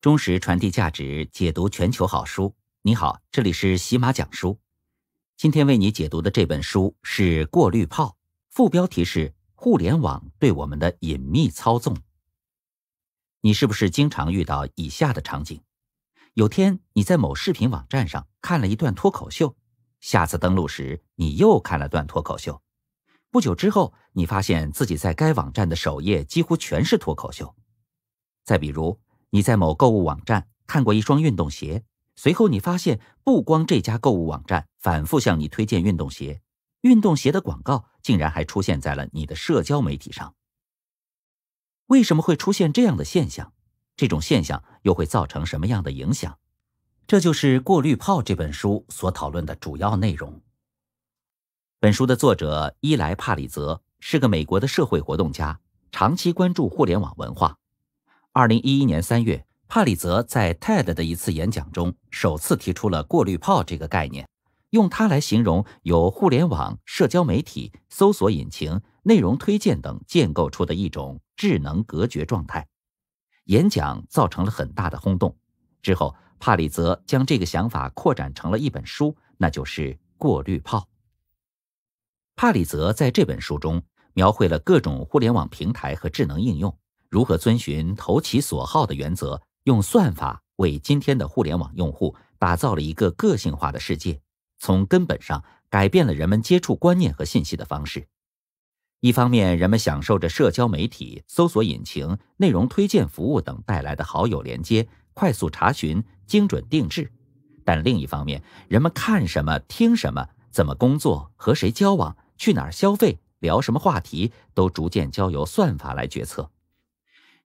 忠实传递价值，解读全球好书。你好，这里是喜马讲书。今天为你解读的这本书是《过滤泡》，副标题是“互联网对我们的隐秘操纵”。你是不是经常遇到以下的场景？有天你在某视频网站上看了一段脱口秀，下次登录时你又看了段脱口秀，不久之后你发现自己在该网站的首页几乎全是脱口秀。再比如。你在某购物网站看过一双运动鞋，随后你发现不光这家购物网站反复向你推荐运动鞋，运动鞋的广告竟然还出现在了你的社交媒体上。为什么会出现这样的现象？这种现象又会造成什么样的影响？这就是《过滤泡》这本书所讨论的主要内容。本书的作者伊莱·帕里泽是个美国的社会活动家，长期关注互联网文化。二零一一年三月，帕里泽在 TED 的一次演讲中首次提出了“过滤泡”这个概念，用它来形容由互联网、社交媒体、搜索引擎、内容推荐等建构出的一种智能隔绝状态。演讲造成了很大的轰动。之后，帕里泽将这个想法扩展成了一本书，那就是《过滤泡》。帕里泽在这本书中描绘了各种互联网平台和智能应用。如何遵循投其所好的原则，用算法为今天的互联网用户打造了一个个性化的世界，从根本上改变了人们接触观念和信息的方式。一方面，人们享受着社交媒体、搜索引擎、内容推荐服务等带来的好友连接、快速查询、精准定制；但另一方面，人们看什么、听什么、怎么工作、和谁交往、去哪儿消费、聊什么话题，都逐渐交由算法来决策。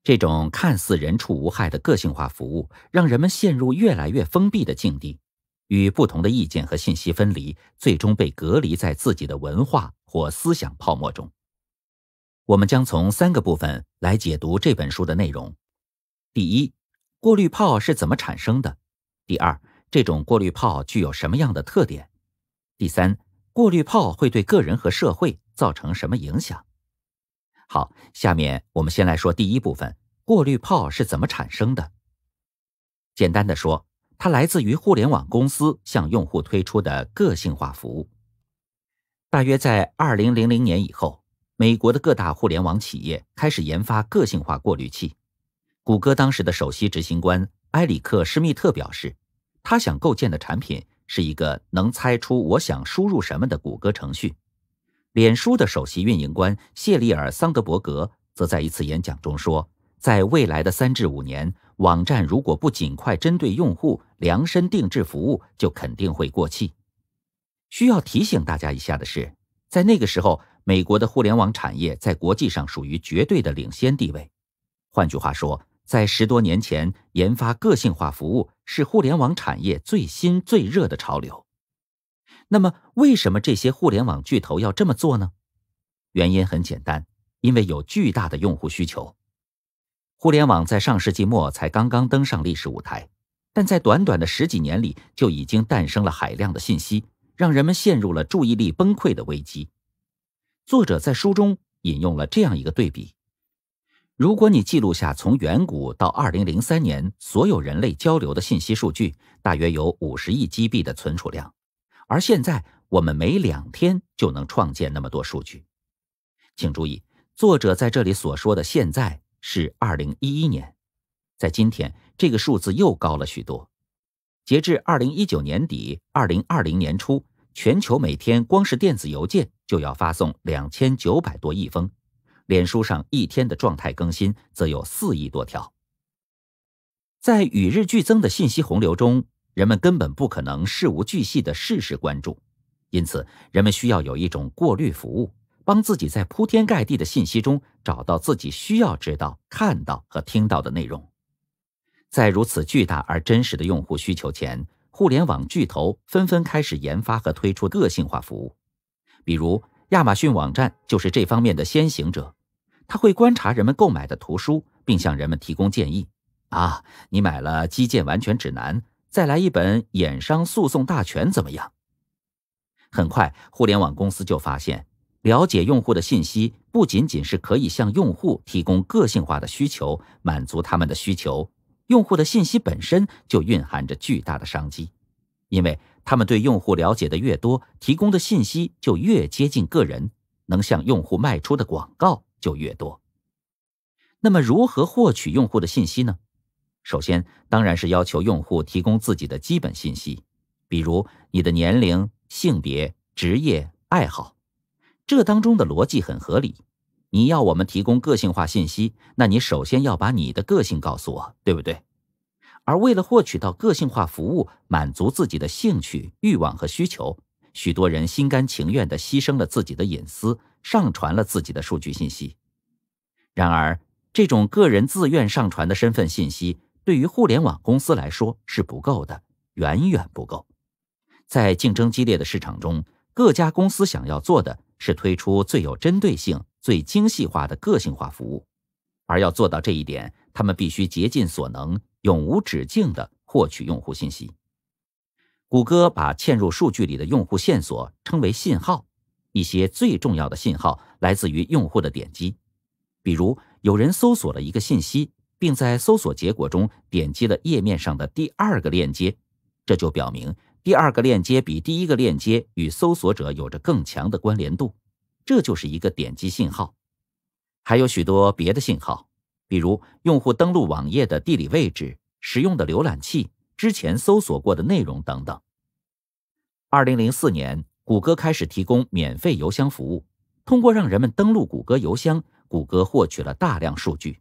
这种看似人畜无害的个性化服务，让人们陷入越来越封闭的境地，与不同的意见和信息分离，最终被隔离在自己的文化或思想泡沫中。我们将从三个部分来解读这本书的内容：第一，过滤泡是怎么产生的；第二，这种过滤泡具有什么样的特点；第三，过滤泡会对个人和社会造成什么影响。好，下面我们先来说第一部分。过滤泡是怎么产生的？简单的说，它来自于互联网公司向用户推出的个性化服务。大约在二零零零年以后，美国的各大互联网企业开始研发个性化过滤器。谷歌当时的首席执行官埃里克·施密特表示，他想构建的产品是一个能猜出我想输入什么的谷歌程序。脸书的首席运营官谢丽尔·桑德伯格则在一次演讲中说。在未来的三至五年，网站如果不尽快针对用户量身定制服务，就肯定会过气。需要提醒大家一下的是，在那个时候，美国的互联网产业在国际上属于绝对的领先地位。换句话说，在十多年前，研发个性化服务是互联网产业最新最热的潮流。那么，为什么这些互联网巨头要这么做呢？原因很简单，因为有巨大的用户需求。互联网在上世纪末才刚刚登上历史舞台，但在短短的十几年里，就已经诞生了海量的信息，让人们陷入了注意力崩溃的危机。作者在书中引用了这样一个对比：如果你记录下从远古到二零零三年所有人类交流的信息数据，大约有五十亿 GB 的存储量，而现在我们每两天就能创建那么多数据。请注意，作者在这里所说的“现在”。是二零一一年，在今天这个数字又高了许多。截至二零一九年底、二零二零年初，全球每天光是电子邮件就要发送两千九百多亿封，脸书上一天的状态更新则有四亿多条。在与日俱增的信息洪流中，人们根本不可能事无巨细的事事关注，因此，人们需要有一种过滤服务。帮自己在铺天盖地的信息中找到自己需要知道、看到和听到的内容。在如此巨大而真实的用户需求前，互联网巨头纷纷开始研发和推出个性化服务。比如，亚马逊网站就是这方面的先行者。他会观察人们购买的图书，并向人们提供建议。啊，你买了《基建完全指南》，再来一本《衍生诉讼大全》怎么样？很快，互联网公司就发现。了解用户的信息，不仅仅是可以向用户提供个性化的需求，满足他们的需求。用户的信息本身就蕴含着巨大的商机，因为他们对用户了解的越多，提供的信息就越接近个人，能向用户卖出的广告就越多。那么，如何获取用户的信息呢？首先，当然是要求用户提供自己的基本信息，比如你的年龄、性别、职业、爱好。这当中的逻辑很合理，你要我们提供个性化信息，那你首先要把你的个性告诉我，对不对？而为了获取到个性化服务，满足自己的兴趣、欲望和需求，许多人心甘情愿的牺牲了自己的隐私，上传了自己的数据信息。然而，这种个人自愿上传的身份信息对于互联网公司来说是不够的，远远不够。在竞争激烈的市场中，各家公司想要做的。是推出最有针对性、最精细化的个性化服务，而要做到这一点，他们必须竭尽所能、永无止境地获取用户信息。谷歌把嵌入数据里的用户线索称为信号，一些最重要的信号来自于用户的点击，比如有人搜索了一个信息，并在搜索结果中点击了页面上的第二个链接，这就表明。第二个链接比第一个链接与搜索者有着更强的关联度，这就是一个点击信号。还有许多别的信号，比如用户登录网页的地理位置、使用的浏览器、之前搜索过的内容等等。二零零四年，谷歌开始提供免费邮箱服务，通过让人们登录谷歌邮箱，谷歌获取了大量数据，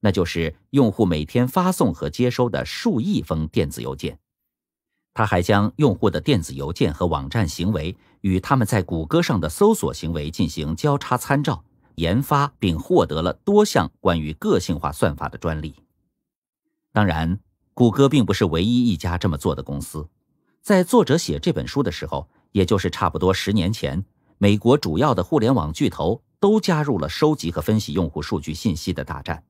那就是用户每天发送和接收的数亿封电子邮件。他还将用户的电子邮件和网站行为与他们在谷歌上的搜索行为进行交叉参照，研发并获得了多项关于个性化算法的专利。当然，谷歌并不是唯一一家这么做的公司。在作者写这本书的时候，也就是差不多十年前，美国主要的互联网巨头都加入了收集和分析用户数据信息的大战。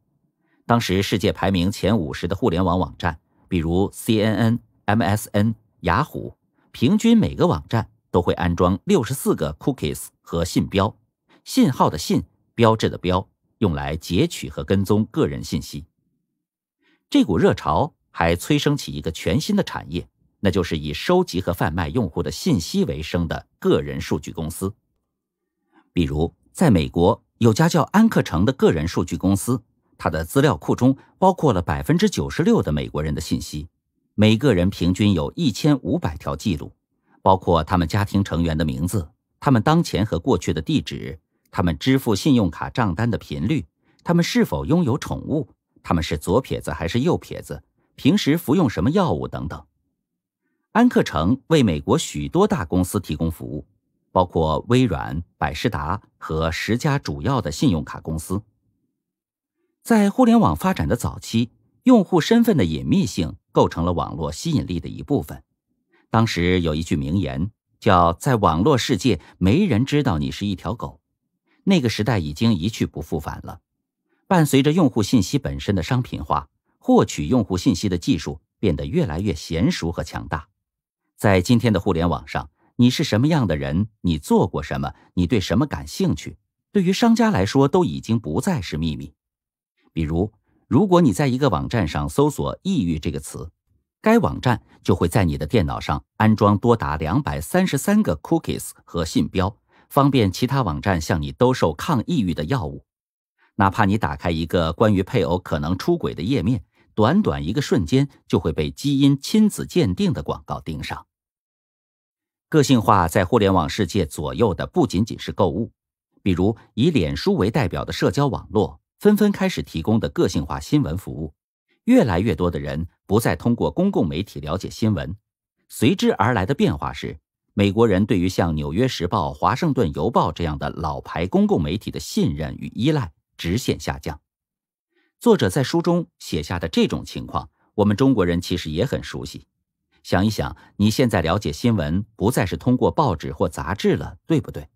当时，世界排名前五十的互联网网站，比如 CNN。MSN、雅虎，平均每个网站都会安装六十四个 cookies 和信标，信号的信，标志的标，用来截取和跟踪个人信息。这股热潮还催生起一个全新的产业，那就是以收集和贩卖用户的信息为生的个人数据公司。比如，在美国有家叫安克城的个人数据公司，它的资料库中包括了百分之九十六的美国人的信息。每个人平均有一千五百条记录，包括他们家庭成员的名字、他们当前和过去的地址、他们支付信用卡账单的频率、他们是否拥有宠物、他们是左撇子还是右撇子、平时服用什么药物等等。安克城为美国许多大公司提供服务，包括微软、百事达和十家主要的信用卡公司。在互联网发展的早期，用户身份的隐秘性。构成了网络吸引力的一部分。当时有一句名言，叫“在网络世界，没人知道你是一条狗”。那个时代已经一去不复返了。伴随着用户信息本身的商品化，获取用户信息的技术变得越来越娴熟和强大。在今天的互联网上，你是什么样的人，你做过什么，你对什么感兴趣，对于商家来说都已经不再是秘密。比如，如果你在一个网站上搜索“抑郁”这个词，该网站就会在你的电脑上安装多达两百三十三个 cookies 和信标，方便其他网站向你兜售抗抑郁的药物。哪怕你打开一个关于配偶可能出轨的页面，短短一个瞬间就会被基因亲子鉴定的广告盯上。个性化在互联网世界左右的不仅仅是购物，比如以脸书为代表的社交网络。纷纷开始提供的个性化新闻服务，越来越多的人不再通过公共媒体了解新闻。随之而来的变化是，美国人对于像《纽约时报》《华盛顿邮报》这样的老牌公共媒体的信任与依赖直线下降。作者在书中写下的这种情况，我们中国人其实也很熟悉。想一想，你现在了解新闻不再是通过报纸或杂志了，对不对？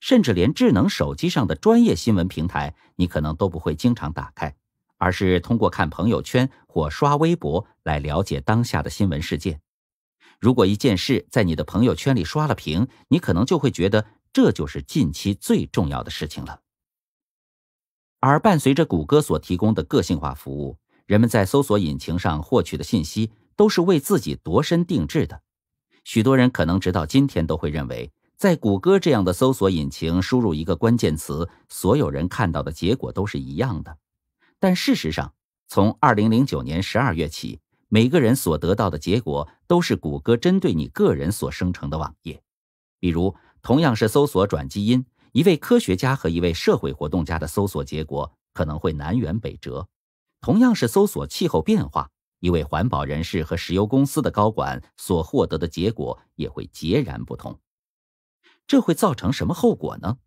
甚至连智能手机上的专业新闻平台，你可能都不会经常打开，而是通过看朋友圈或刷微博来了解当下的新闻事件。如果一件事在你的朋友圈里刷了屏，你可能就会觉得这就是近期最重要的事情了。而伴随着谷歌所提供的个性化服务，人们在搜索引擎上获取的信息都是为自己量身定制的。许多人可能直到今天都会认为。在谷歌这样的搜索引擎输入一个关键词，所有人看到的结果都是一样的。但事实上，从二零零九年十二月起，每个人所得到的结果都是谷歌针对你个人所生成的网页。比如，同样是搜索转基因，一位科学家和一位社会活动家的搜索结果可能会南辕北辙；同样是搜索气候变化，一位环保人士和石油公司的高管所获得的结果也会截然不同。这会造成什么后果呢？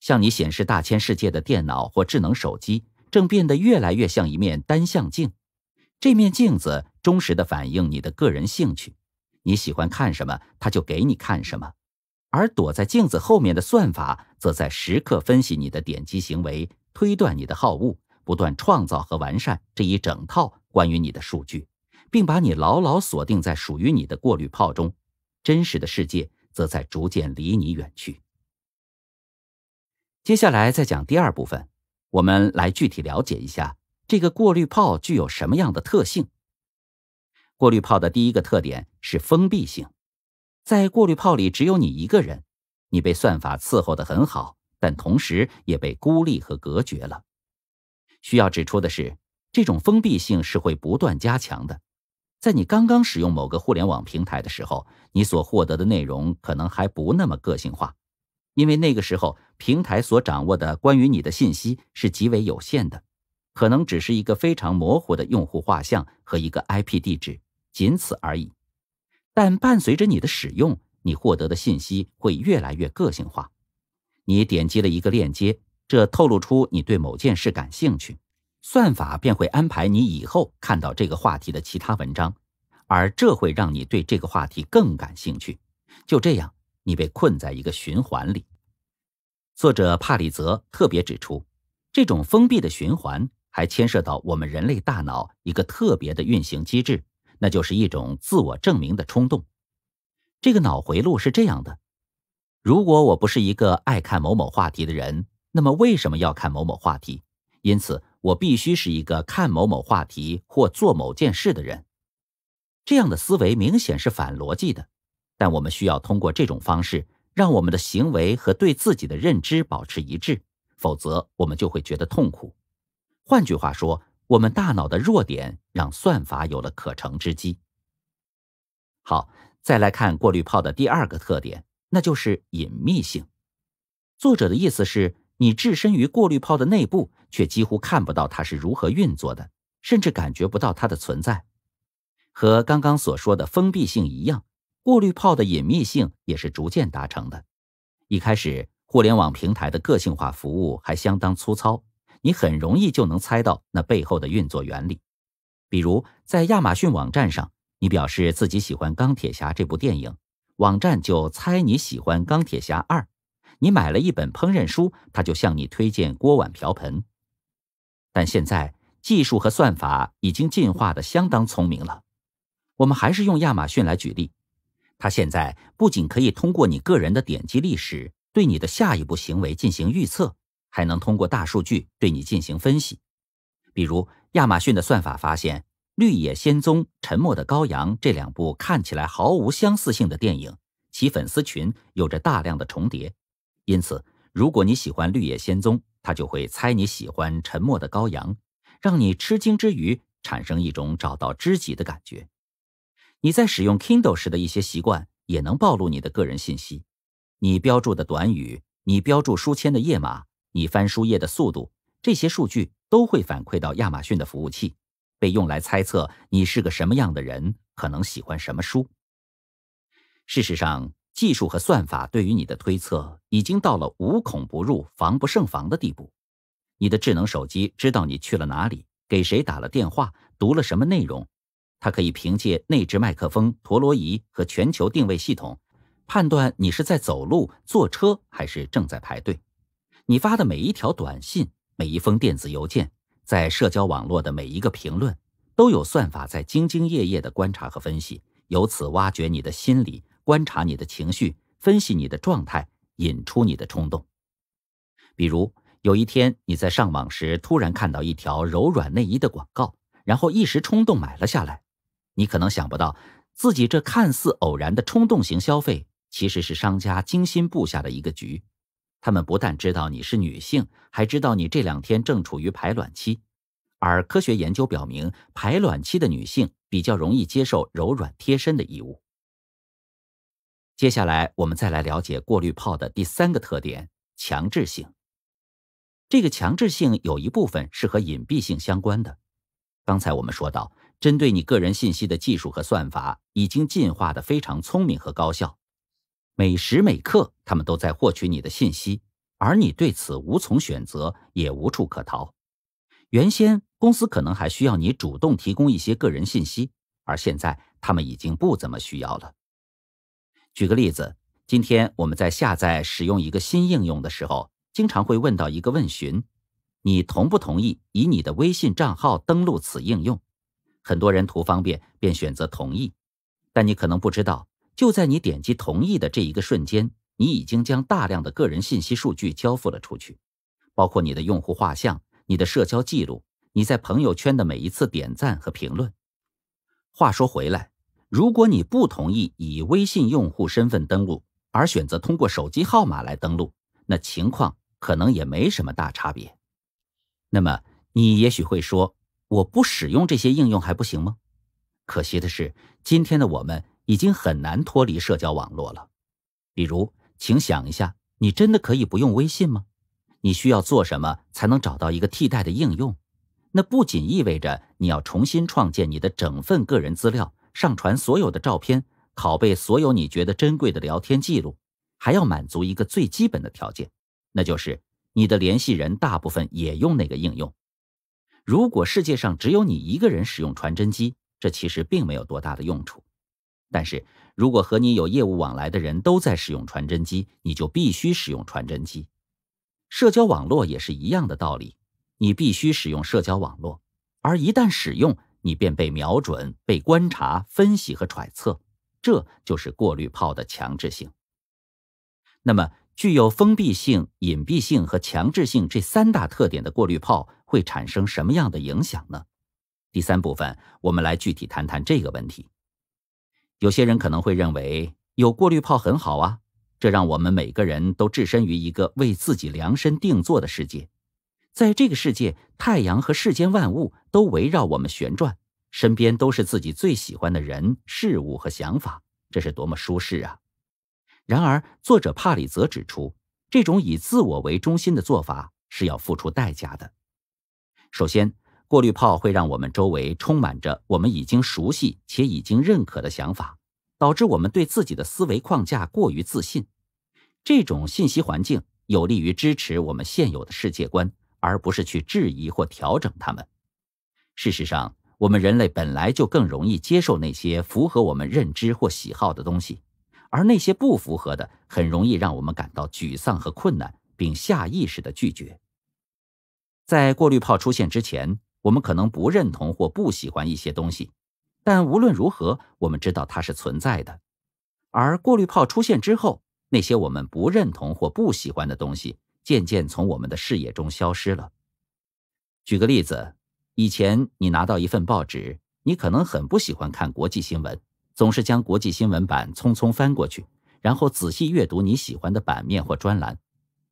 向你显示大千世界的电脑或智能手机，正变得越来越像一面单向镜。这面镜子忠实的反映你的个人兴趣，你喜欢看什么，它就给你看什么。而躲在镜子后面的算法，则在时刻分析你的点击行为，推断你的好恶，不断创造和完善这一整套关于你的数据，并把你牢牢锁定在属于你的过滤泡中。真实的世界。则在逐渐离你远去。接下来再讲第二部分，我们来具体了解一下这个过滤泡具有什么样的特性。过滤泡的第一个特点是封闭性，在过滤泡里只有你一个人，你被算法伺候的很好，但同时也被孤立和隔绝了。需要指出的是，这种封闭性是会不断加强的。在你刚刚使用某个互联网平台的时候，你所获得的内容可能还不那么个性化，因为那个时候平台所掌握的关于你的信息是极为有限的，可能只是一个非常模糊的用户画像和一个 IP 地址，仅此而已。但伴随着你的使用，你获得的信息会越来越个性化。你点击了一个链接，这透露出你对某件事感兴趣。算法便会安排你以后看到这个话题的其他文章，而这会让你对这个话题更感兴趣。就这样，你被困在一个循环里。作者帕里泽特别指出，这种封闭的循环还牵涉到我们人类大脑一个特别的运行机制，那就是一种自我证明的冲动。这个脑回路是这样的：如果我不是一个爱看某某话题的人，那么为什么要看某某话题？因此，我必须是一个看某某话题或做某件事的人。这样的思维明显是反逻辑的，但我们需要通过这种方式让我们的行为和对自己的认知保持一致，否则我们就会觉得痛苦。换句话说，我们大脑的弱点让算法有了可乘之机。好，再来看过滤泡的第二个特点，那就是隐秘性。作者的意思是。你置身于过滤泡的内部，却几乎看不到它是如何运作的，甚至感觉不到它的存在。和刚刚所说的封闭性一样，过滤泡的隐秘性也是逐渐达成的。一开始，互联网平台的个性化服务还相当粗糙，你很容易就能猜到那背后的运作原理。比如，在亚马逊网站上，你表示自己喜欢《钢铁侠》这部电影，网站就猜你喜欢《钢铁侠二》。你买了一本烹饪书，他就向你推荐锅碗瓢盆。但现在技术和算法已经进化的相当聪明了。我们还是用亚马逊来举例，它现在不仅可以通过你个人的点击历史对你的下一步行为进行预测，还能通过大数据对你进行分析。比如，亚马逊的算法发现《绿野仙踪》《沉默的羔羊》这两部看起来毫无相似性的电影，其粉丝群有着大量的重叠。因此，如果你喜欢《绿野仙踪》，他就会猜你喜欢《沉默的羔羊》，让你吃惊之余，产生一种找到知己的感觉。你在使用 Kindle 时的一些习惯，也能暴露你的个人信息：你标注的短语、你标注书签的页码、你翻书页的速度，这些数据都会反馈到亚马逊的服务器，被用来猜测你是个什么样的人，可能喜欢什么书。事实上。技术和算法对于你的推测已经到了无孔不入、防不胜防的地步。你的智能手机知道你去了哪里，给谁打了电话，读了什么内容。它可以凭借内置麦克风、陀螺仪和全球定位系统，判断你是在走路、坐车还是正在排队。你发的每一条短信、每一封电子邮件，在社交网络的每一个评论，都有算法在兢兢业业的观察和分析，由此挖掘你的心理。观察你的情绪，分析你的状态，引出你的冲动。比如，有一天你在上网时，突然看到一条柔软内衣的广告，然后一时冲动买了下来。你可能想不到，自己这看似偶然的冲动型消费，其实是商家精心布下的一个局。他们不但知道你是女性，还知道你这两天正处于排卵期，而科学研究表明，排卵期的女性比较容易接受柔软贴身的衣物。接下来，我们再来了解过滤炮的第三个特点：强制性。这个强制性有一部分是和隐蔽性相关的。刚才我们说到，针对你个人信息的技术和算法已经进化的非常聪明和高效，每时每刻他们都在获取你的信息，而你对此无从选择，也无处可逃。原先公司可能还需要你主动提供一些个人信息，而现在他们已经不怎么需要了。举个例子，今天我们在下载使用一个新应用的时候，经常会问到一个问询：你同不同意以你的微信账号登录此应用？很多人图方便便选择同意，但你可能不知道，就在你点击同意的这一个瞬间，你已经将大量的个人信息数据交付了出去，包括你的用户画像、你的社交记录、你在朋友圈的每一次点赞和评论。话说回来。如果你不同意以微信用户身份登录，而选择通过手机号码来登录，那情况可能也没什么大差别。那么，你也许会说：“我不使用这些应用还不行吗？”可惜的是，今天的我们已经很难脱离社交网络了。比如，请想一下，你真的可以不用微信吗？你需要做什么才能找到一个替代的应用？那不仅意味着你要重新创建你的整份个人资料。上传所有的照片，拷贝所有你觉得珍贵的聊天记录，还要满足一个最基本的条件，那就是你的联系人大部分也用那个应用。如果世界上只有你一个人使用传真机，这其实并没有多大的用处。但是如果和你有业务往来的人都在使用传真机，你就必须使用传真机。社交网络也是一样的道理，你必须使用社交网络，而一旦使用。你便被瞄准、被观察、分析和揣测，这就是过滤炮的强制性。那么，具有封闭性、隐蔽性和强制性这三大特点的过滤炮会产生什么样的影响呢？第三部分，我们来具体谈谈这个问题。有些人可能会认为，有过滤炮很好啊，这让我们每个人都置身于一个为自己量身定做的世界。在这个世界，太阳和世间万物都围绕我们旋转，身边都是自己最喜欢的人、事物和想法，这是多么舒适啊！然而，作者帕里则指出，这种以自我为中心的做法是要付出代价的。首先，过滤泡会让我们周围充满着我们已经熟悉且已经认可的想法，导致我们对自己的思维框架过于自信。这种信息环境有利于支持我们现有的世界观。而不是去质疑或调整它们。事实上，我们人类本来就更容易接受那些符合我们认知或喜好的东西，而那些不符合的，很容易让我们感到沮丧和困难，并下意识的拒绝。在过滤泡出现之前，我们可能不认同或不喜欢一些东西，但无论如何，我们知道它是存在的。而过滤泡出现之后，那些我们不认同或不喜欢的东西。渐渐从我们的视野中消失了。举个例子，以前你拿到一份报纸，你可能很不喜欢看国际新闻，总是将国际新闻版匆匆翻过去，然后仔细阅读你喜欢的版面或专栏。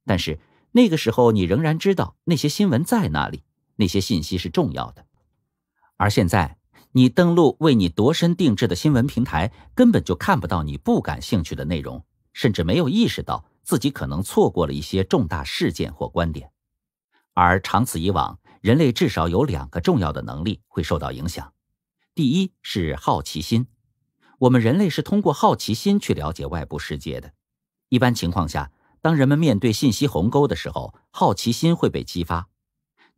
但是那个时候，你仍然知道那些新闻在那里，那些信息是重要的。而现在，你登录为你量身定制的新闻平台，根本就看不到你不感兴趣的内容，甚至没有意识到。自己可能错过了一些重大事件或观点，而长此以往，人类至少有两个重要的能力会受到影响。第一是好奇心，我们人类是通过好奇心去了解外部世界的。一般情况下，当人们面对信息鸿沟的时候，好奇心会被激发。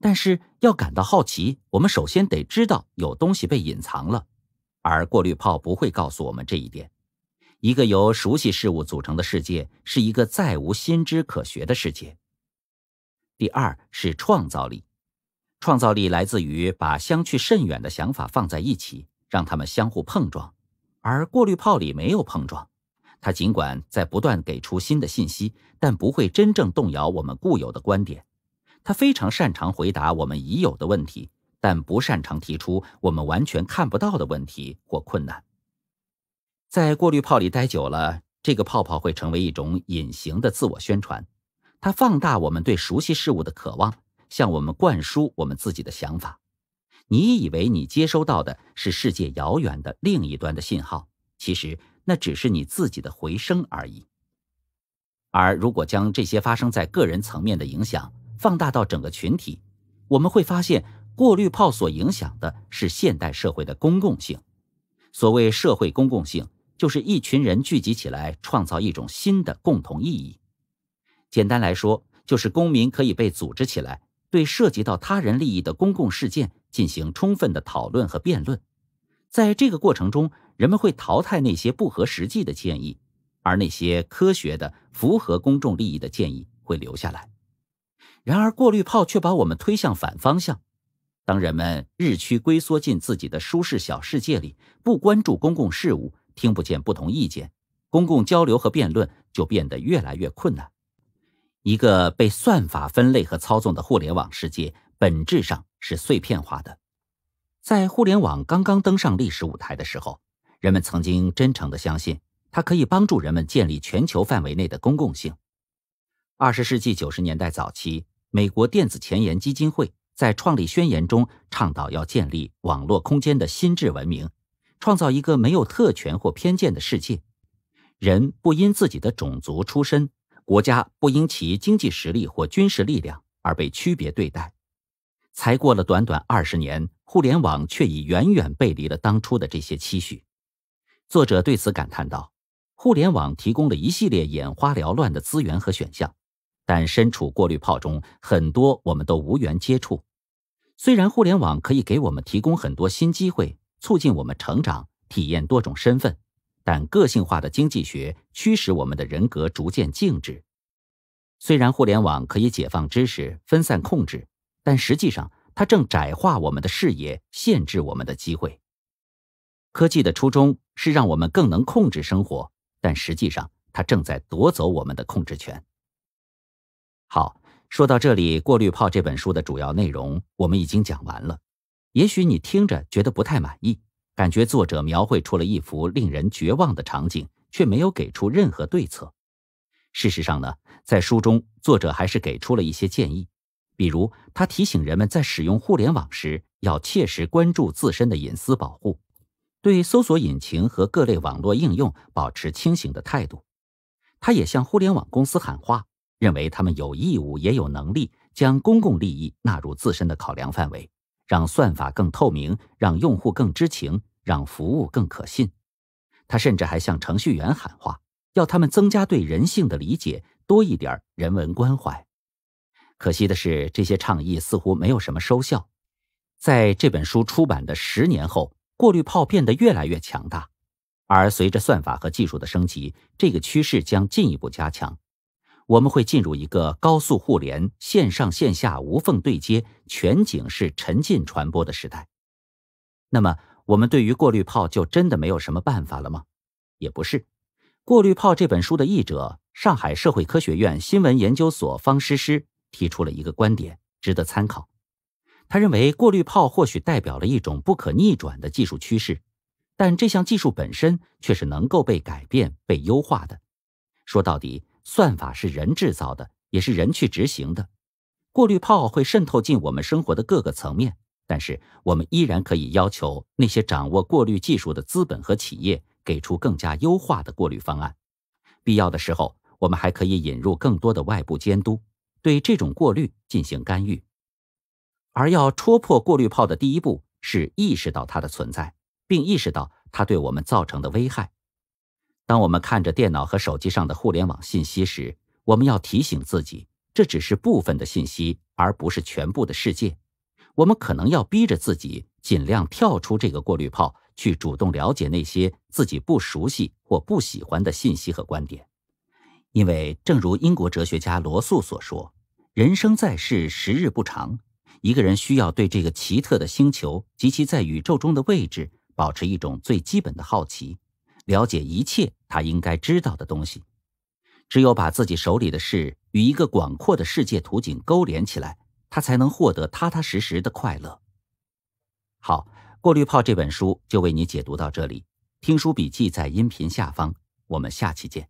但是要感到好奇，我们首先得知道有东西被隐藏了，而过滤泡不会告诉我们这一点。一个由熟悉事物组成的世界，是一个再无心知可学的世界。第二是创造力，创造力来自于把相去甚远的想法放在一起，让他们相互碰撞。而过滤泡里没有碰撞，它尽管在不断给出新的信息，但不会真正动摇我们固有的观点。它非常擅长回答我们已有的问题，但不擅长提出我们完全看不到的问题或困难。在过滤泡里待久了，这个泡泡会成为一种隐形的自我宣传，它放大我们对熟悉事物的渴望，向我们灌输我们自己的想法。你以为你接收到的是世界遥远的另一端的信号，其实那只是你自己的回声而已。而如果将这些发生在个人层面的影响放大到整个群体，我们会发现过滤泡所影响的是现代社会的公共性。所谓社会公共性。就是一群人聚集起来，创造一种新的共同意义。简单来说，就是公民可以被组织起来，对涉及到他人利益的公共事件进行充分的讨论和辩论。在这个过程中，人们会淘汰那些不合实际的建议，而那些科学的、符合公众利益的建议会留下来。然而，过滤泡却把我们推向反方向。当人们日趋龟缩进自己的舒适小世界里，不关注公共事务。听不见不同意见，公共交流和辩论就变得越来越困难。一个被算法分类和操纵的互联网世界，本质上是碎片化的。在互联网刚刚登上历史舞台的时候，人们曾经真诚地相信，它可以帮助人们建立全球范围内的公共性。二十世纪九十年代早期，美国电子前沿基金会在创立宣言中倡导要建立网络空间的心智文明。创造一个没有特权或偏见的世界，人不因自己的种族出身，国家不因其经济实力或军事力量而被区别对待。才过了短短二十年，互联网却已远远背离了当初的这些期许。作者对此感叹道：“互联网提供了一系列眼花缭乱的资源和选项，但身处过滤泡中，很多我们都无缘接触。虽然互联网可以给我们提供很多新机会。”促进我们成长，体验多种身份，但个性化的经济学驱使我们的人格逐渐静止。虽然互联网可以解放知识、分散控制，但实际上它正窄化我们的视野，限制我们的机会。科技的初衷是让我们更能控制生活，但实际上它正在夺走我们的控制权。好，说到这里，《过滤泡》这本书的主要内容我们已经讲完了。也许你听着觉得不太满意，感觉作者描绘出了一幅令人绝望的场景，却没有给出任何对策。事实上呢，在书中作者还是给出了一些建议，比如他提醒人们在使用互联网时要切实关注自身的隐私保护，对搜索引擎和各类网络应用保持清醒的态度。他也向互联网公司喊话，认为他们有义务也有能力将公共利益纳入自身的考量范围。让算法更透明，让用户更知情，让服务更可信。他甚至还向程序员喊话，要他们增加对人性的理解，多一点人文关怀。可惜的是，这些倡议似乎没有什么收效。在这本书出版的十年后，过滤泡变得越来越强大，而随着算法和技术的升级，这个趋势将进一步加强。我们会进入一个高速互联、线上线下无缝对接、全景式沉浸传播的时代。那么，我们对于过滤炮就真的没有什么办法了吗？也不是。《过滤炮》这本书的译者、上海社会科学院新闻研究所方诗诗提出了一个观点，值得参考。他认为，过滤炮或许代表了一种不可逆转的技术趋势，但这项技术本身却是能够被改变、被优化的。说到底。算法是人制造的，也是人去执行的。过滤炮会渗透进我们生活的各个层面，但是我们依然可以要求那些掌握过滤技术的资本和企业给出更加优化的过滤方案。必要的时候，我们还可以引入更多的外部监督，对这种过滤进行干预。而要戳破过滤炮的第一步是意识到它的存在，并意识到它对我们造成的危害。当我们看着电脑和手机上的互联网信息时，我们要提醒自己，这只是部分的信息，而不是全部的世界。我们可能要逼着自己尽量跳出这个过滤泡，去主动了解那些自己不熟悉或不喜欢的信息和观点。因为，正如英国哲学家罗素所说：“人生在世，时日不长，一个人需要对这个奇特的星球及其在宇宙中的位置保持一种最基本的好奇。”了解一切他应该知道的东西，只有把自己手里的事与一个广阔的世界图景勾连起来，他才能获得踏踏实实的快乐。好，过滤泡这本书就为你解读到这里，听书笔记在音频下方，我们下期见。